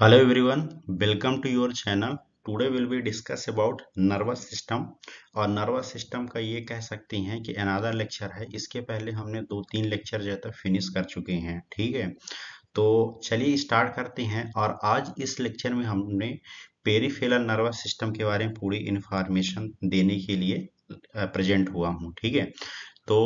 hello everyone welcome to your channel today will be discuss about nervous system और nervous system का ये कह सकती हैं कि अनादर लेक्चर है इसके पहले हमने दो तीन लेक्चर जो है फिनिश तो कर चुके हैं ठीक है तो चलिए स्टार्ट करते हैं और आज इस लेक्चर में हमने पेरीफेरल नर्वस सिस्टम के बारे में पूरी इन्फॉर्मेशन देने के लिए प्रेजेंट हुआ हूँ ठीक है तो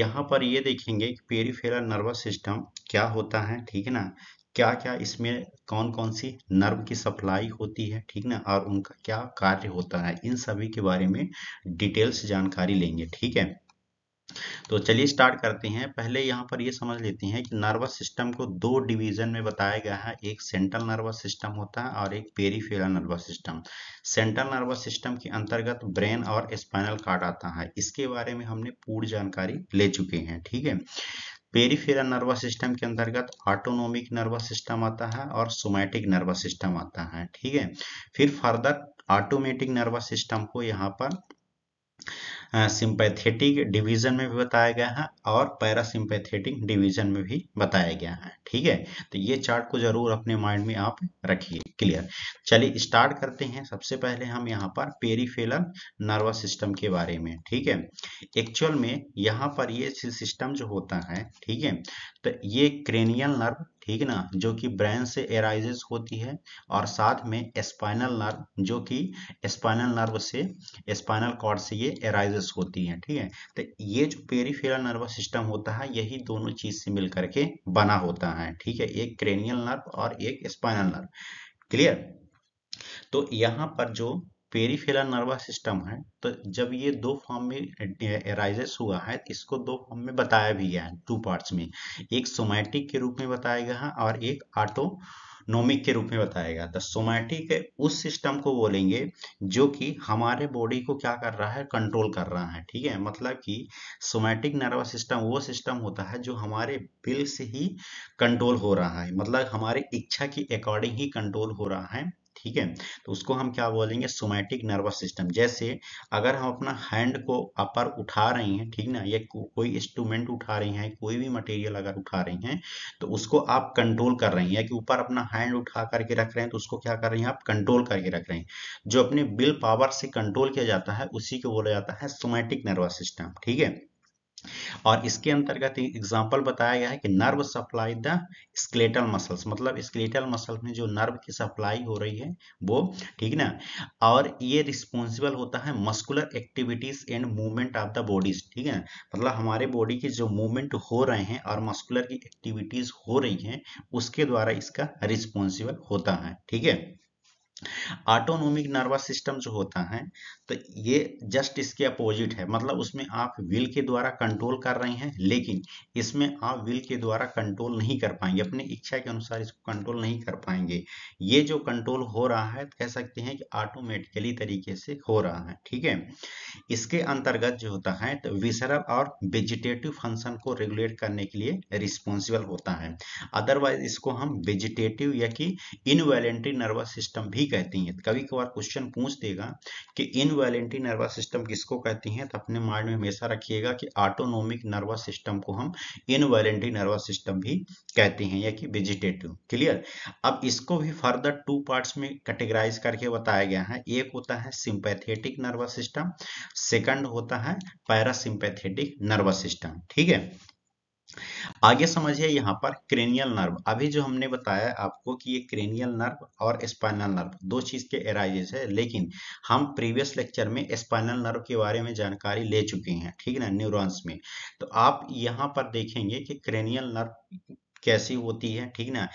यहाँ पर ये देखेंगे कि पेरीफेरल नर्वस सिस्टम क्या होता है ठीक है ना क्या क्या इसमें कौन कौन सी नर्व की सप्लाई होती है ठीक ना और उनका क्या कार्य होता है इन सभी के बारे में डिटेल्स जानकारी लेंगे ठीक है तो चलिए स्टार्ट करते हैं पहले यहाँ पर ये समझ लेते हैं कि नर्वस सिस्टम को दो डिवीजन में बताया गया है एक सेंट्रल नर्वस सिस्टम होता है और एक peripheral nervous system central nervous system के अंतर्गत ब्रेन और स्पाइनल कार्ड आता है इसके बारे में हमने पूरी जानकारी ले चुके हैं ठीक है पेरिफेरल नर्वस सिस्टम के अंतर्गत ऑटोनोमिक नर्वस सिस्टम आता है और सोमैटिक नर्वस सिस्टम आता है ठीक है फिर फर्दर ऑटोमेटिक नर्वस सिस्टम को यहाँ पर सिंपैथेटिक डिवीजन में भी बताया गया है और पैरासिंपैथेटिक डिवीजन में भी बताया गया है ठीक है तो ये चार्ट को जरूर अपने माइंड में आप रखिए क्लियर चलिए स्टार्ट करते हैं सबसे पहले हम यहाँ पर पेरीफेलर नर्वस सिस्टम के बारे में ठीक है एक्चुअल में यहाँ पर ये सिस्टम जो होता है ठीक है तो ये क्रेनियल नर्व ठीक ना जो कि ब्रेन से एराइजेस होती है और साथ में स्पाइनल नर्व जो कि स्पाइनल नर्व से स्पाइनल कॉर्ड से ये एराइजेस होती है ठीक है तो ये जो पेरीफेरल नर्वस सिस्टम होता है यही दोनों चीज से मिलकर के बना होता है ठीक है एक क्रेनियल नर्व और एक स्पाइनल नर्व क्लियर तो यहाँ पर जो पेरीफेरल नर्वस सिस्टम है तो जब ये दो फॉर्म में एराइजेस हुआ है इसको दो फॉर्म में बताया भी गया है टू पार्ट्स में एक सोमैटिक के रूप में बताया गया है और एक ऑटोनोमिक के रूप में बताया गया तो सोमैटिक उस सिस्टम को बोलेंगे जो कि हमारे बॉडी को क्या कर रहा है कंट्रोल कर रहा है ठीक है मतलब कि सोमैटिक नर्वस सिस्टम वो सिस्टम होता है जो हमारे बिल से ही कंट्रोल हो रहा है मतलब हमारे इच्छा के अकॉर्डिंग ही कंट्रोल हो रहा है ठीक है तो उसको हम क्या बोलेंगे सोमैटिक नर्वस सिस्टम जैसे अगर हम अपना हैंड को अपर उठा रहे हैं ठीक ना या को, कोई इंस्ट्रूमेंट उठा रहे हैं कोई भी मटेरियल अगर उठा रहे हैं तो उसको आप कंट्रोल कर रहे हैं या कि ऊपर अपना हैंड उठा करके रख रहे हैं तो उसको क्या कर रहे हैं आप कंट्रोल करके रख रहे हैं जो अपने बिल पावर से कंट्रोल किया जाता है उसी को बोला जाता है सोमैटिक नर्वस सिस्टम ठीक है और इसके अंतर्गत एग्जाम्पल बताया गया है कि nerve supply the skeletal muscles मतलब स्केलेटल मसल में जो नर्व की सप्लाई हो रही है वो ठीक ना और ये रिस्पॉन्सिबल होता है muscular activities and movement of the bodies ठीक है मतलब हमारे बॉडी के जो मूवमेंट हो रहे हैं और मस्कुलर की एक्टिविटीज हो रही हैं उसके द्वारा इसका रिस्पॉन्सिबल होता है ठीक है ऑटोनोमिक नर्वस सिस्टम जो होता है तो ये जस्ट इसके अपोजिट है मतलब उसमें आप विल के द्वारा कंट्रोल कर रहे हैं लेकिन इसमें आप विल के द्वारा कंट्रोल नहीं कर पाएंगे अपने इच्छा के अनुसार इसको कंट्रोल नहीं कर पाएंगे ये जो कंट्रोल हो रहा है कह सकते हैं कि ऑटोमेटिकली तरीके से हो रहा है ठीक है इसके अंतर्गत जो होता है तो विसरल और वेजिटेटिव फंक्शन को रेगुलेट करने के लिए रिस्पॉन्सिबल होता है अदरवाइज इसको हम वेजिटेटिव या कि इनवेलेंट्री नर्वस सिस्टम भी भी कहती हैं कभी कभार क्वेश्चन पूछ देगा कि इनवॉलेंट्री नर्वस सिस्टम किसको कहती हैं तो अपने माइंड में हमेशा रखिएगा कि ऑटोनोमिक नर्वस सिस्टम को हम इनवॉलेंट्री नर्वस सिस्टम भी कहते हैं या कि वेजिटेटिव क्लियर अब इसको भी फर्दर टू पार्ट्स में कैटेगराइज करके बताया गया है एक होता है सिंपैथेटिक नर्वस सिस्टम सेकंड होता है पैरासिंपैथेटिक नर्वस सिस्टम ठीक है आगे समझिए यहाँ पर क्रेनियल नर्व अभी जो हमने बताया आपको कि ये क्रेनियल नर्व और स्पाइनल नर्व दो चीज के एराइजेस है लेकिन हम प्रीवियस लेक्चर में स्पाइनल नर्व के बारे में जानकारी ले चुके हैं ठीक ना न्यूरॉन्स में तो आप यहाँ पर देखेंगे कि क्रेनियल नर्व कैसी होती है ठीक ना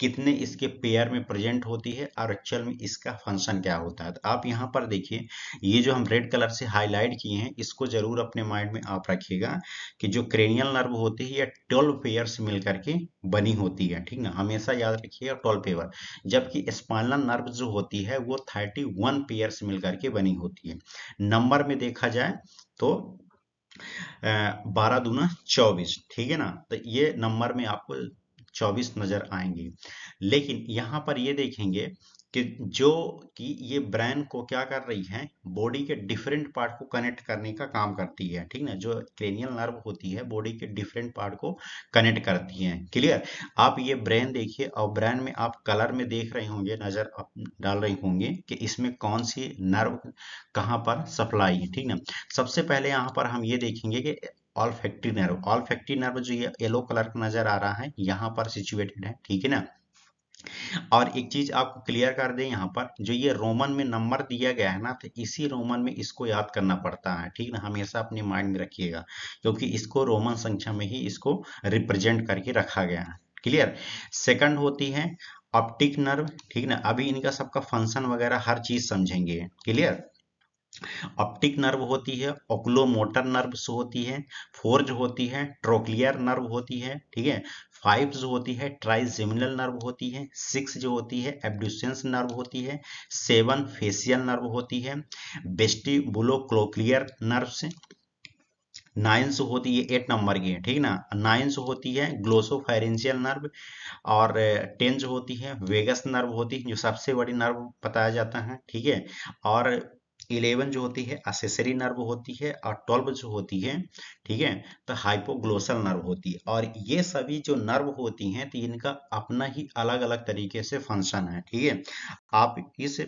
कितने इसके पेयर में प्रेजेंट होती है और एक्चुअल में इसका फंक्शन क्या होता है तो आप यहाँ पर देखिए ये जो हम रेड कलर से हाईलाइट किए हैं इसको जरूर अपने माइंड में आप रखिएगा कि जो क्रेनियल नर्व होती है या ट्वेल्व पेयर से मिल करके बनी होती है ठीक ना हमेशा याद रखिएगा ट्वेल्व पेयर जबकि स्पाइनल नर्व जो होती है वो थर्टी वन पेयर से मिलकर के बनी होती है नंबर में देखा जाए तो बारह दूना चौबीस ठीक है ना तो ये नंबर में आपको 24 नज़र आएंगी लेकिन यहाँ पर ये देखेंगे कि जो कि ये ब्रेन को क्या कर रही है बॉडी के डिफरेंट पार्ट को कनेक्ट करने का काम करती है ठीक ना जो क्रेनियल नर्व होती है बॉडी के डिफरेंट पार्ट को कनेक्ट करती है क्लियर आप ये ब्रेन देखिए और ब्रेन में आप कलर में देख रहे होंगे नज़र आप डाल रहे होंगे कि इसमें कौन सी नर्व कहाँ पर सप्लाई है ठीक ना सबसे पहले यहाँ पर हम ये देखेंगे कि olfactory nerve olfactory nerve जो ये येलो कलर का नजर आ रहा है यहाँ पर सिचुएटेड है ठीक है ना और एक चीज आपको क्लियर कर दें यहाँ पर जो ये रोमन में नंबर दिया गया है ना तो इसी रोमन में इसको याद करना पड़ता है ठीक ना हमेशा अपने माइंड में रखिएगा क्योंकि इसको रोमन संख्या में ही इसको रिप्रेजेंट करके रखा गया है क्लियर सेकंड होती है ऑप्टिक नर्व ठीक ना अभी इनका सबका फंक्शन वगैरह हर चीज समझेंगे क्लियर ऑप्टिक नर्व होती है ओक्लोमोटर नर्व्स होती है फोर्ज होती है ट्रोक्लियर नर्व होती है ठीक है फाइव जो होती है ट्राइजेमिनल नर्व होती है सिक्स जो होती है एबड्यूसेंस नर्व होती है सेवन फेशियल नर्व होती है बेस्टिबुलोक्लोक्लियर नर्व्स नाइन से होती है एट नंबर की ठीक ना नाइन्स होती है ग्लोसोफायरेंशियल नर्व और टेन होती है वेगस नर्व होती है जो सबसे बड़ी नर्व बताया जाता है ठीक है और इलेवन जो होती है असेसरी नर्व होती है और ट्वेल्व जो होती है ठीक है तो हाइपोग्लोसल नर्व होती है और ये सभी जो नर्व होती हैं तो इनका अपना ही अलग अलग तरीके से फंक्शन है ठीक है आप इस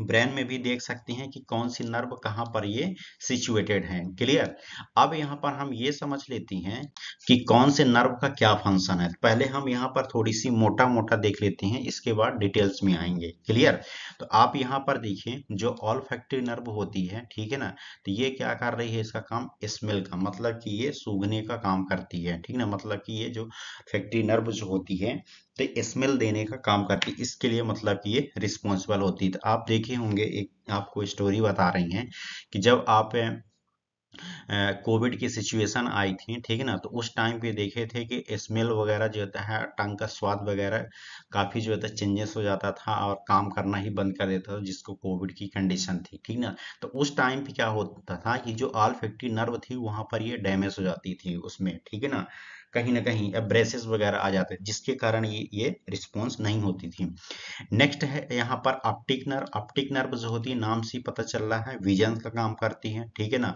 ब्रेन में भी देख सकते हैं कि कौन सी नर्व कहाँ पर ये सिचुएटेड है क्लियर अब यहाँ पर हम ये समझ लेती हैं कि कौन से नर्व का क्या फंक्शन है पहले हम यहाँ पर थोड़ी सी मोटा मोटा देख लेते हैं इसके बाद डिटेल्स में आएंगे क्लियर तो आप यहाँ पर देखिए जो ऑल फैक्ट्री नर्व होती है ठीक है ना तो ये क्या कर रही है इसका काम स्मेल का मतलब की ये सूंघने का काम करती है ठीक है ना मतलब की ये जो फैक्ट्री नर्व जो होती है तो स्मेल देने का काम करती इसके लिए मतलब कि ये रिस्पॉन्सिबल होती तो आप देखे होंगे एक आपको स्टोरी बता रही हैं कि जब आप कोविड की सिचुएशन आई थी ठीक है ना तो उस टाइम पे देखे थे कि स्मेल वगैरह जो होता है टंग का स्वाद वगैरह काफ़ी जो होता है चेंजेस हो जाता था और काम करना ही बंद कर देता था जिसको कोविड की कंडीशन थी ठीक ना तो उस टाइम पे क्या होता था कि जो आल फैक्ट्री नर्व थी वहां पर ये डैमेज हो जाती थी उसमें ठीक है ना कहीं ना कहीं एब्रेसिस वगैरह आ जाते हैं जिसके कारण ये ये रिस्पॉन्स नहीं होती थी नेक्स्ट है यहाँ पर ऑप्टिक नर्व ऑप्टिक नर्व जो होती है नाम से पता चल रहा है विजन का काम करती है ठीक है ना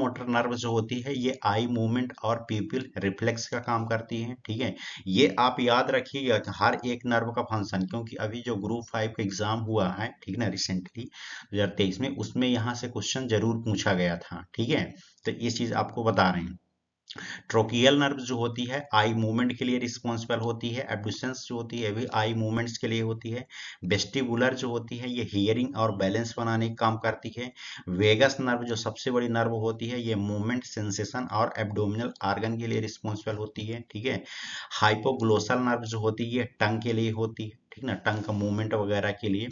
मोटर नर्व जो होती है ये आई मूवमेंट और पीपल रिफ्लेक्स का काम करती है ठीक है ये आप याद रखिएगा हर एक नर्व का फंक्शन क्योंकि अभी जो ग्रुप फाइव का एग्जाम हुआ है ठीक है ना रिसेंटली दो में उसमें यहाँ से क्वेश्चन जरूर पूछा गया था ठीक है तो ये चीज आपको बता रहे हैं ट्रोकियल नर्व जो होती है आई मूवमेंट के लिए रिस्पॉन्सिबल होती है एबडुसेंस जो होती है भी आई मूवमेंट्स के लिए होती है वेस्टिबुलर जो होती है ये हियरिंग और बैलेंस बनाने का काम करती है वेगस नर्व जो सबसे बड़ी नर्व होती है ये मूवमेंट सेंसेशन और एबडोमिनल आर्गन के लिए रिस्पॉन्सिबल होती है ठीक है हाइपोग्लोसल नर्व जो होती है टंग के लिए होती है ठीक ना टंग का मूवमेंट वगैरह के लिए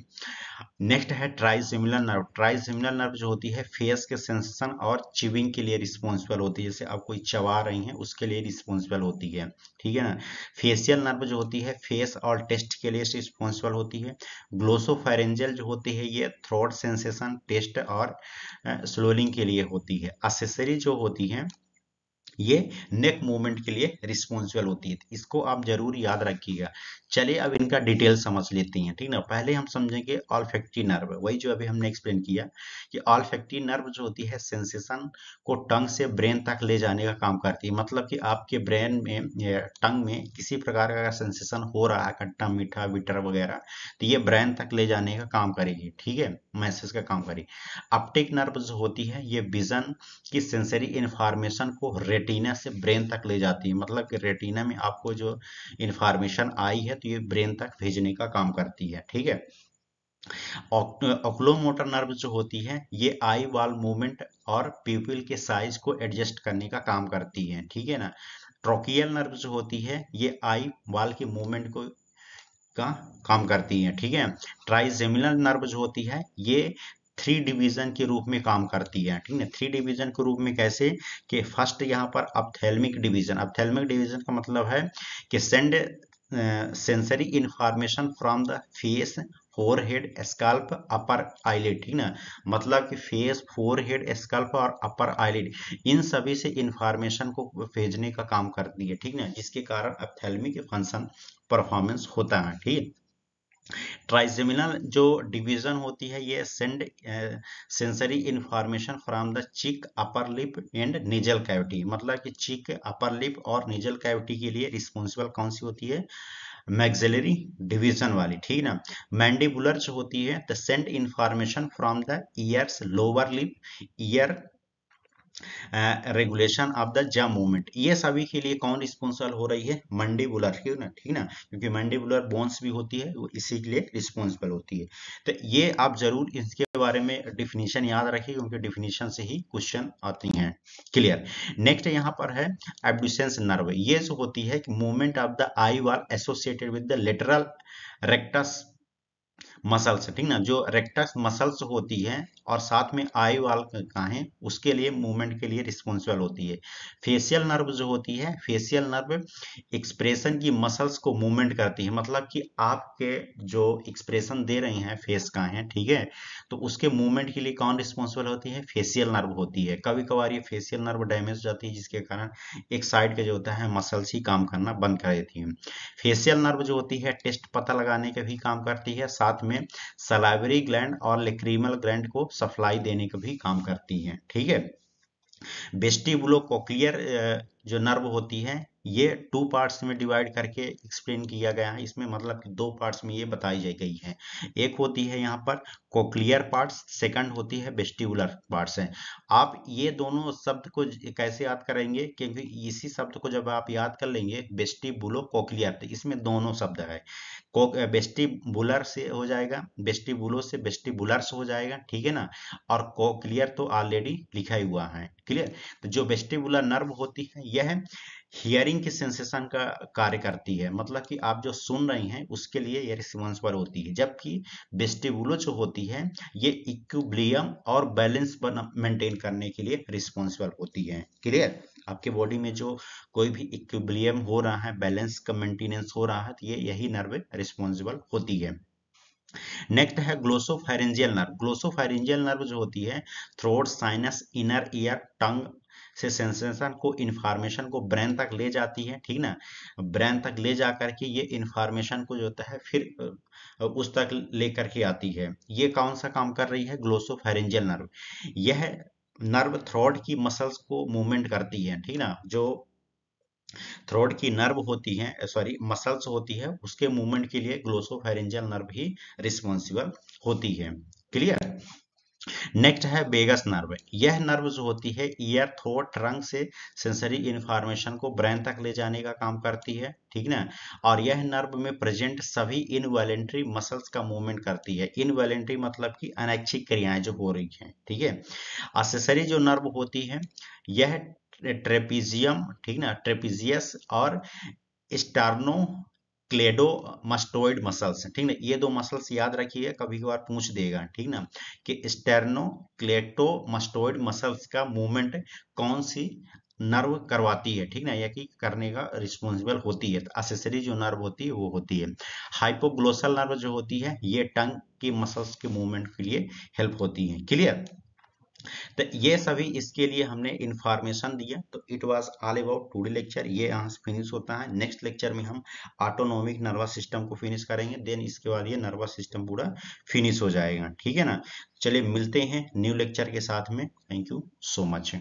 नेक्स्ट है trigeminal nerve trigeminal nerve जो होती है फेस के सेंसेशन और चिविंग के लिए रिस्पॉन्सिबल होती है जैसे आप कोई चबा रही हैं उसके लिए रिस्पॉन्सिबल होती है ठीक है ना फेशियल नर्व जो होती है फेस और टेस्ट के लिए रिस्पॉन्सिबल होती है ग्लोसोफेरेंजल जो होती है ये थ्रोट सेंसेशन टेस्ट और स्लोलिंग के लिए होती है असेसरी जो होती है ये नेक मूवमेंट के लिए रिस्पॉन्सिबल होती है इसको आप जरूर याद रखिएगा चलिए अब इनका डिटेल समझ लेते हैं ठीक ना पहले हम समझेंगे ऑल फैक्ट्री नर्व वही जो अभी हमने एक्सप्लेन किया कि ऑल नर्व जो होती है सेंसेशन को टंग से ब्रेन तक ले जाने का काम करती है मतलब कि आपके ब्रेन में टंग में किसी प्रकार का सेंसेशन हो रहा है खट्टा मीठा बिटर वगैरह तो ये ब्रेन तक ले जाने का काम करेगी ठीक है मैसेज का काम करेगी अपटेक नर्व जो होती है ये विजन की सेंसरी इंफॉर्मेशन को रेट रेटिना से ब्रेन तक ले जाती है मतलब कि रेटिना में आपको जो इंफॉर्मेशन आई है तो ये ब्रेन तक भेजने का काम करती है ठीक है मोटर नर्व जो होती है ये आई वाल मूवमेंट और पीपल के साइज को एडजस्ट करने का काम करती है ठीक है ना ट्रोकियल नर्व जो होती है ये आई वाल के मूवमेंट को का काम करती है ठीक है ट्राइजेमिनल नर्व जो होती है ये थ्री डिवीजन के रूप में काम करती है ठीक है थ्री डिवीजन के रूप में कैसे कि फर्स्ट यहाँ पर अपथेलमिक डिवीजन अपथेलमिक डिवीजन का मतलब है कि send sensory information from the face forehead scalp upper eyelid ठीक ना मतलब कि फेस फोर हेड स्कल्प और अपर आईलिड इन सभी से इंफॉर्मेशन को भेजने का काम करती है ठीक ना जिसके कारण अपथेलमिक फंक्शन परफॉर्मेंस होता है ठीक है ट्राइजेमिनल जो डिवीजन होती है ये send sensory information from the cheek upper lip and nasal cavity मतलब कि चिक अपर लिप और निजल कैविटी के लिए रिस्पॉन्सिबल कौन सी होती है मैग्जिलरी डिवीजन वाली ठीक है ना मैंडिबुलर जो होती है the send information from the ears lower lip ear regulation of the jaw movement ये सभी के लिए कौन रिस्पॉन्सिबल हो रही है मंडीबुलर क्यों ना ठीक ना क्योंकि मंडीबुलर बोन्स भी होती है वो इसी के लिए रिस्पॉन्सिबल होती है तो ये आप जरूर इसके बारे में डिफिनेशन याद रखिए क्योंकि डिफिनेशन से ही क्वेश्चन आती हैं क्लियर नेक्स्ट यहाँ पर है एबडुसेंस नर्व ये जो होती है कि movement of the eye were associated with the lateral rectus muscles ठीक ना जो रेक्टस मसल्स होती है और साथ में आई वाल है उसके लिए मूवमेंट के लिए रिस्पॉन्सिबल होती है फेशियल नर्व जो होती है फेशियल नर्व एक्सप्रेशन की मसल्स को मूवमेंट करती है मतलब कि आपके जो एक्सप्रेशन दे रहे हैं फेस का है ठीक है तो उसके मूवमेंट के लिए कौन रिस्पॉन्सिबल होती है फेशियल नर्व होती है कभी कभार ये फेशियल नर्व डैमेज हो जाती है जिसके कारण एक साइड का जो होता है मसल्स ही काम करना बंद कर देती है फेशियल नर्व जो होती है टेस्ट पता लगाने का भी काम करती है साथ में में सलाइवरी ग्लैंड और लेक्रीमल ग्लैंड को सप्लाई देने का भी काम करती हैं ठीक है बेस्टिबुलो कोक्लियर जो नर्व होती है ये टू पार्ट्स में डिवाइड करके एक्सप्लेन किया गया है इसमें मतलब कि दो पार्ट्स में ये बताई जा गई है एक होती है यहाँ पर कोक्लियर पार्ट्स सेकंड होती है बेस्टिबुलर पार्ट्स हैं आप ये दोनों शब्द को कैसे याद करेंगे क्योंकि इसी शब्द को जब आप याद कर लेंगे बेस्टिबुलो तो कोक्लियर इसमें दोनों शब्द है बेस्टिबुलर से हो जाएगा बेस्टिबुलो से वेस्टिबुलर्स हो जाएगा ठीक है ना और को क्लियर तो ऑलरेडी लिखा ही हुआ है क्लियर तो जो बेस्टिबुलर नर्व होती है यह हियरिंग की सेंसेशन का कार्य करती है मतलब कि आप जो सुन रही हैं उसके लिए ये रिस्पॉन्सिबल होती है जबकि बेस्टिबुलो जो होती है ये इक्विब्लियम और बैलेंस मेंटेन करने के लिए रिस्पॉन्सिबल होती है क्लियर आपके बॉडी में जो कोई भी इक्विब्लियम हो रहा है बैलेंस का मेंटेनेंस हो रहा है तो ये यही नर्व रिस्पॉन्सिबल होती है नेक्स्ट है ग्लोसोफायरेंजियल नर्व ग्लोसोफायरेंजियल नर्व जो होती है throat sinus inner ear tongue से सेंसेशन को इन्फॉर्मेशन को ब्रेन तक ले जाती है ठीक ना ब्रेन तक ले जाकर के ये इन्फॉर्मेशन को जो होता है फिर उस तक लेकर के आती है ये कौन सा काम कर रही है ग्लोसोफेरेंजियल नर्व यह नर्व थ्रोट की मसल्स को मूवमेंट करती है ठीक ना जो थ्रोट की नर्व होती है सॉरी मसल्स होती है उसके मूवमेंट के लिए ग्लोसोफेरेंजियल नर्व ही रिस्पॉन्सिबल होती है क्लियर नेक्स्ट है बेगस नर्व यह नर्व जो होती है ईयर थ्रोट ट्रंक से सेंसरी इंफॉर्मेशन को ब्रेन तक ले जाने का काम करती है ठीक ना और यह नर्व में प्रेजेंट सभी इनवेलेंट्री मसल्स का मूवमेंट करती है इनवेलेंट्री मतलब कि अनैच्छिक क्रियाएं जो हो रही हैं ठीक है असेसरी जो नर्व होती है यह ट्रेपीजियम ठीक ना ट्रेपीजियस और स्टार्नो क्लेडो मस्टोइड मसल्स ठीक ना ये दो मसल्स याद रखिए कभी कभार पूछ देगा ठीक ना कि स्टेरनो क्लेटो मस्टोइड मसल्स का मूवमेंट कौन सी नर्व करवाती है ठीक ना या कि करने का रिस्पॉन्सिबल होती है तो असेसरी जो नर्व होती है वो होती है हाइपोग्लोसल नर्व जो होती है ये टंग की मसल्स के मूवमेंट के लिए हेल्प होती है क्लियर तो ये सभी इसके लिए हमने इन्फॉर्मेशन दिया तो it was all about today lecture ये यहाँ से फिनिश होता है नेक्स्ट लेक्चर में हम ऑटोनॉमिक नर्वस सिस्टम को फिनिश करेंगे देन इसके बाद ये नर्वस सिस्टम पूरा फिनिश हो जाएगा ठीक है ना चलिए मिलते हैं न्यू लेक्चर के साथ में थैंक यू सो मच